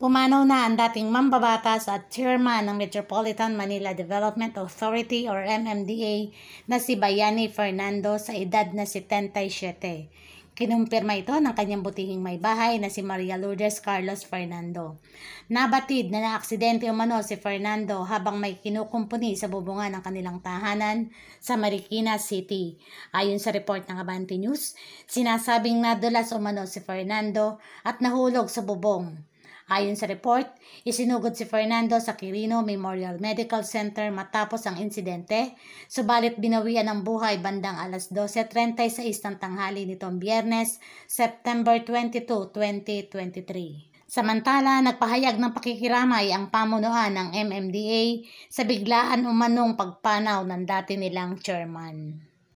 Pumanaw na ang dating mambabatas at chairman ng Metropolitan Manila Development Authority or MMDA na si Bayani Fernando sa edad na 77. Kinumpirma ito ng kanyang butihing may bahay na si Maria Lourdes Carlos Fernando. Nabatid na naaksidente umano si Fernando habang may kinukumpuni sa bubungan ng kanilang tahanan sa Marikina City. Ayon sa report ng Abante News, sinasabing nadulas umano si Fernando at nahulog sa bubong. Ayon sa report, isinugod si Fernando sa Quirino Memorial Medical Center matapos ang insidente, subalit binawian ng buhay bandang alas 12.36 ng tanghali nitong biyernes, September 22, 2023. Samantala, nagpahayag ng pakikiramay ang pamunuan ng MMDA sa biglaan umanong pagpanaw ng dati nilang chairman.